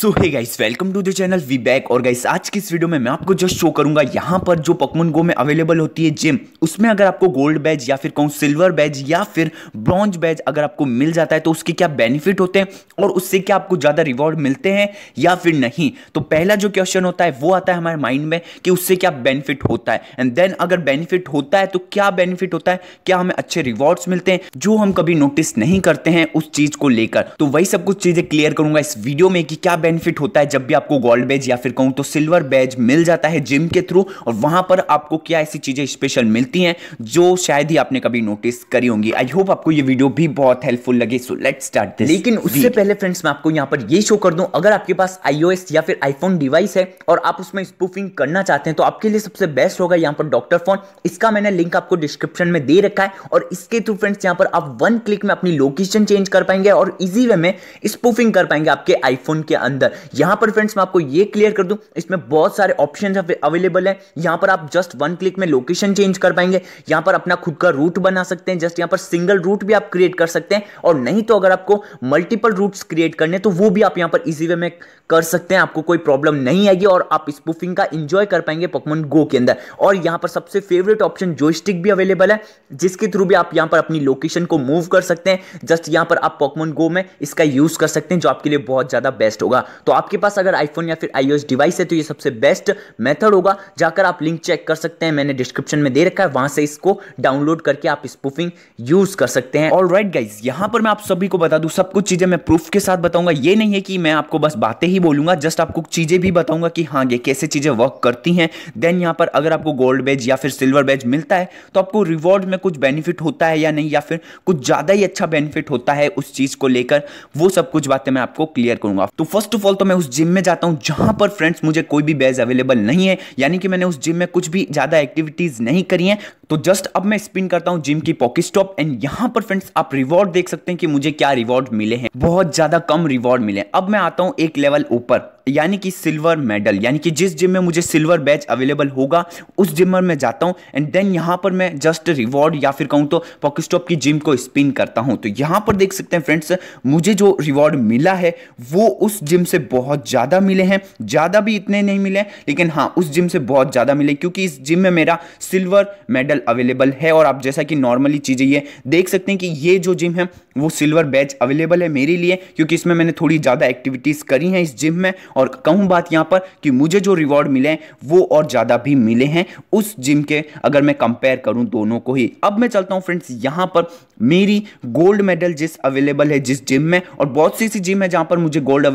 so hi guys welcome to the channel we back और guys आज की इस वीडियो में मैं आपको जस्ट शो करूंगा यहाँ पर जो पकमन गो में अवेलेबल होती है जिम उसमें अगर आपको गोल्ड बैज या फिर कहूँ सिल्वर बैज या फिर ब्रॉन्ज बैज अगर आपको मिल जाता है तो उसके क्या बेनिफिट होते हैं और उससे क्या आपको ज़्यादा रिवॉर्ड मिलते हैं या फिर नहीं तो पहला जो क्वेश्चन होता है वो आता है हमारे माइंड में कि उससे क्या बेनिफिट होता है एंड देन अगर बेनिफिट होता है तो क्या बेनिफिट होता है क्या हमें अच्छे रिवॉर्ड्स मिलते हैं जो हम कभी नोटिस नहीं करते हैं उस चीज़ को लेकर तो वही सब कुछ चीज़ें क्लियर करूंगा इस वीडियो में कि क्या बेनिफिट होता है जब भी आपको गोल्ड बैज या फिर कहूँ तो सिल्वर बैज मिल जाता है जिम के थ्रू और वहाँ पर आपको क्या ऐसी चीज़ें स्पेशल मिलती हैं जो शायद ही आपने कभी नोटिस करी होंगी आई होप आपको ये वीडियो भी बहुत हेल्पफुल लगे सो लेट स्टार्ट दिस लेकिन उससे पहले फ्रेंड्स मैं आपको यहाँ पर ये शो कर दूँ अगर आपके पास आईओएस या फिर आईफोन डिवाइस है और आप उसमें स्पूफिंग करना चाहते हैं तो आपके लिए सबसे बेस्ट होगा यहाँ पर डॉक्टर फोन इसका मैंने लिंक आपको डिस्क्रिप्शन में दे रखा है और इसके थ्रू फ्रेंड्स यहाँ पर आप वन क्लिक में अपनी लोकेशन चेंज कर पाएंगे और इजी वे में स्पूफिंग कर पाएंगे आपके आईफोन के अंदर अंदर यहां पर फ्रेंड्स मैं आपको ये क्लियर कर दूं इसमें बहुत सारे ऑप्शन अवेलेबल है यहां पर आप जस्ट वन क्लिक में लोकेशन चेंज कर पाएंगे यहां पर अपना खुद का रूट बना सकते हैं जस्ट यहां पर सिंगल रूट भी आप क्रिएट कर सकते हैं और नहीं तो अगर आपको मल्टीपल रूट्स क्रिएट करने तो वो भी आप यहां पर इजी वे में कर सकते हैं आपको कोई प्रॉब्लम नहीं आएगी और आप स्पूफिंग का इंजॉय कर पाएंगे पकमन गो के अंदर और यहां पर सबसे फेवरेट ऑप्शन जॉयस्टिक भी अवेलेबल है जिसके थ्रू भी आप यहां पर अपनी लोकेशन को मूव कर सकते हैं जस्ट यहां पर आप पॉकमन गो में इसका यूज कर सकते हैं जो आपके लिए बहुत ज्यादा बेस्ट होगा तो आपके पास अगर आईफोन या फिर आईओ डिवाइस है तो ये सबसे बेस्ट मेथड होगा जाकर आप लिंक चेक कर सकते हैं मैंने डिस्क्रिप्शन में दे रखा है वहां से इसको डाउनलोड करके आप स्पूफिंग यूज कर सकते हैं ऑल राइट गाइज यहां पर मैं आप सभी को बता दू सब कुछ चीज़ें मैं प्रूफ के साथ बताऊंगा ये नहीं है कि मैं आपको बस बातें ही बोलूंगा जस्ट आपको चीज़ें भी बताऊंगा कि हाँ ये कैसे चीज़ें वर्क करती हैं देन यहाँ पर अगर आपको गोल्ड बेज या फिर सिल्वर बेज मिलता है तो आपको रिवॉर्ड में कुछ बेनिफिट होता है या नहीं या फिर कुछ ज़्यादा ही अच्छा बेनिफिट होता है उस चीज़ को लेकर वो सब कुछ बातें मैं आपको क्लियर करूंगा तो फर्स्ट ऑफ ऑल तो मैं उस जिम में जाता हूँ जहाँ पर फ्रेंड्स मुझे कोई भी बैज अवेलेबल नहीं है यानी कि मैंने उस जिम में कुछ भी ज़्यादा एक्टिविटीज़ नहीं करी हैं तो जस्ट अब मैं स्पिन करता हूँ जिम की पॉकेट स्टॉप एंड यहाँ पर फ्रेंड्स आप रिवॉर्ड देख सकते हैं कि मुझे क्या रिवॉर्ड मिले हैं बहुत ज्यादा कम रिवॉर्ड मिले अब मैं आता हूँ एक लेवल ऊपर यानी कि सिल्वर मेडल यानी कि जिस जिम में मुझे सिल्वर बैच अवेलेबल होगा उस जिम में मैं जाता हूं एंड देन यहां पर मैं जस्ट रिवॉर्ड या फिर कहूँ तो पॉकिस्टॉप की जिम को स्पिन करता हूं तो यहां पर देख सकते हैं फ्रेंड्स मुझे जो रिवॉर्ड मिला है वो उस जिम से बहुत ज़्यादा मिले हैं ज़्यादा भी इतने नहीं मिले लेकिन हाँ उस जिम से बहुत ज़्यादा मिले क्योंकि इस जिम में मेरा सिल्वर मेडल मेडल अवेलेबल है और आप जैसा कि नॉर्मली चीज़ें ये देख सकते हैं कि ये जो जिम है वो सिल्वर बैच अवेलेबल है मेरे लिए क्योंकि इसमें मैंने थोड़ी ज़्यादा एक्टिविटीज़ करी हैं इस जिम में और कहूँ बात यहाँ पर कि मुझे जो रिवॉर्ड मिले हैं वो और ज़्यादा भी मिले हैं उस जिम के अगर मैं कंपेयर करूँ दोनों को ही अब मैं चलता हूँ फ्रेंड्स यहाँ पर मेरी गोल्ड मेडल जिस अवेलेबल है जिस जिम में और बहुत सी ऐसी जिम है जहाँ पर मुझे गोल्ड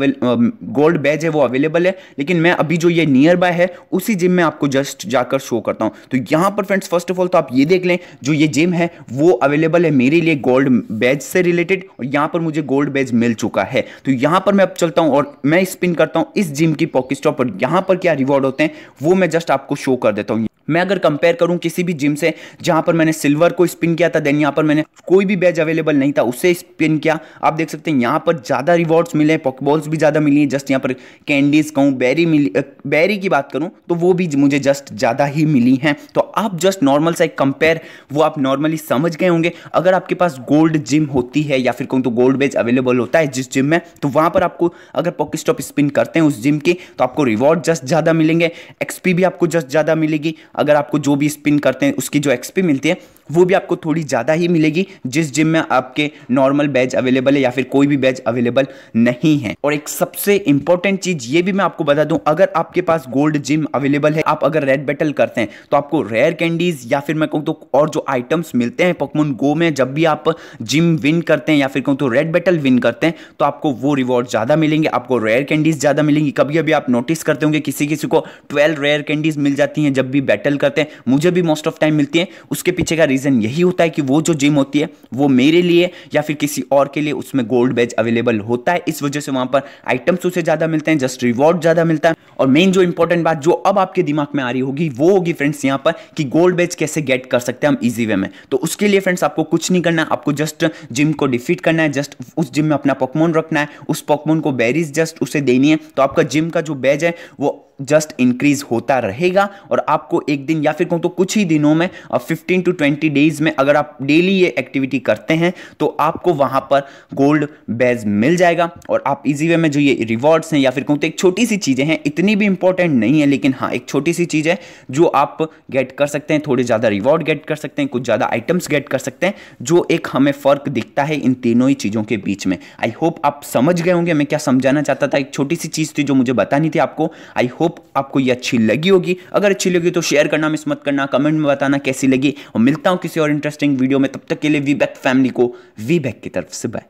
गोल्ड बैच है वो अवेलेबल है लेकिन मैं अभी जो ये नियर बाय है उसी जिम में आपको जस्ट जाकर शो करता हूँ तो यहाँ पर फ्रेंड्स फर्स्ट ऑफ ऑल तो आप ये देख लें जो ये जिम है वो अवेलेबल है मेरे लिए गोल्ड बैज से रिलेटेड और यहाँ पर मुझे गोल्ड बैज मिल चुका है तो यहाँ पर मैं अब चलता हूँ और मैं स्पिन करता हूँ इस जिम की पॉकेट स्टॉप पर यहाँ पर क्या रिवॉर्ड होते हैं वो मैं जस्ट आपको शो कर देता हूँ मैं अगर कंपेयर करूं किसी भी जिम से जहां पर मैंने सिल्वर को स्पिन किया था देन यहां पर मैंने कोई भी बैज अवेलेबल नहीं था उसे स्पिन किया आप देख सकते हैं यहां पर ज़्यादा रिवॉर्ड्स मिले हैं पॉकबॉल्स भी ज़्यादा मिली जस्ट यहां पर कैंडीज़ कहूं बैरी मिली बैरी की बात करूं तो वो भी मुझे जस्ट ज़्यादा ही मिली हैं तो आप जस्ट नॉर्मल सा एक कंपेयर वो आप नॉर्मली समझ गए होंगे अगर आपके पास गोल्ड जिम होती है या फिर कहूँ तो गोल्ड बेच अवेलेबल होता है जिस जिम में तो वहाँ पर आपको अगर पॉकेट स्टॉप स्पिन करते हैं उस जिम के तो आपको रिवॉर्ड जस्ट ज़्यादा मिलेंगे एक्सपी भी आपको जस्ट ज़्यादा मिलेगी अगर आपको जो भी स्पिन करते हैं उसकी जो एक्सपी मिलती है वो भी आपको थोड़ी ज़्यादा ही मिलेगी जिस जिम में आपके नॉर्मल बैच अवेलेबल है या फिर कोई भी बैच अवेलेबल नहीं है और एक सबसे इंपॉर्टेंट चीज़ ये भी मैं आपको बता दूं अगर आपके पास गोल्ड जिम अवेलेबल है आप अगर रेड बैटल करते हैं तो आपको रेयर कैंडीज या फिर मैं कहूँ तो और जो आइटम्स मिलते हैं पकमोन गो में जब भी आप जिम विन करते हैं या फिर कहूँ तो रेड बैटल विन करते हैं तो आपको वो रिवॉर्ड ज़्यादा मिलेंगे आपको रेयर कैंडीज ज़्यादा मिलेंगी कभी कभी आप नोटिस करते होंगे किसी किसी को ट्वेल्व रेयर कैंडीज मिल जाती हैं जब भी बैटल करते हैं मुझे भी मोस्ट ऑफ टाइम मिलती है उसके पीछे का रीजन रीज़न यही होता है कि वो जो जिम होती है वो मेरे लिए या फिर किसी और के लिए उसमें गोल्ड बैज अवेलेबल होता है इस वजह से वहाँ पर आइटम्स उसे ज़्यादा मिलते हैं जस्ट रिवॉर्ड ज़्यादा मिलता है और मेन जो इंपॉर्टेंट बात जो अब आपके दिमाग में आ रही होगी वो होगी फ्रेंड्स यहाँ पर कि गोल्ड बेच कैसे गेट कर सकते हैं हम इजी वे में तो उसके लिए फ्रेंड्स आपको कुछ नहीं करना है आपको जस्ट जिम को डिफीट करना है जस्ट उस जिम में अपना पॉकमोन रखना है उस पॉकमोन को बैरिज जस्ट उसे देनी है तो आपका जिम का जो बैज है वो जस्ट इंक्रीज होता रहेगा और आपको एक दिन या फिर कहूँ तो कुछ ही दिनों में फिफ्टीन टू ट्वेंटी डेज में अगर आप डेली ये एक्टिविटी करते हैं तो आपको वहाँ पर गोल्ड बैज मिल जाएगा और आप इजी वे में जो ये रिवॉर्ड्स हैं या फिर कहूँ तो एक छोटी सी चीज़ें हैं इतनी इतनी भी इंपॉर्टेंट नहीं है लेकिन हाँ एक छोटी सी चीज़ है जो आप गेट कर सकते हैं थोड़े ज़्यादा रिवॉर्ड गेट कर सकते हैं कुछ ज़्यादा आइटम्स गेट कर सकते हैं जो एक हमें फ़र्क दिखता है इन तीनों ही चीज़ों के बीच में आई होप आप समझ गए होंगे मैं क्या समझाना चाहता था एक छोटी सी चीज़ थी जो मुझे बतानी थी आपको आई होप आपको ये अच्छी लगी होगी अगर अच्छी लगी तो शेयर करना मिस मत करना कमेंट में बताना कैसी लगी और मिलता हूँ किसी और इंटरेस्टिंग वीडियो में तब तक के लिए वी फैमिली को वी की तरफ से बाय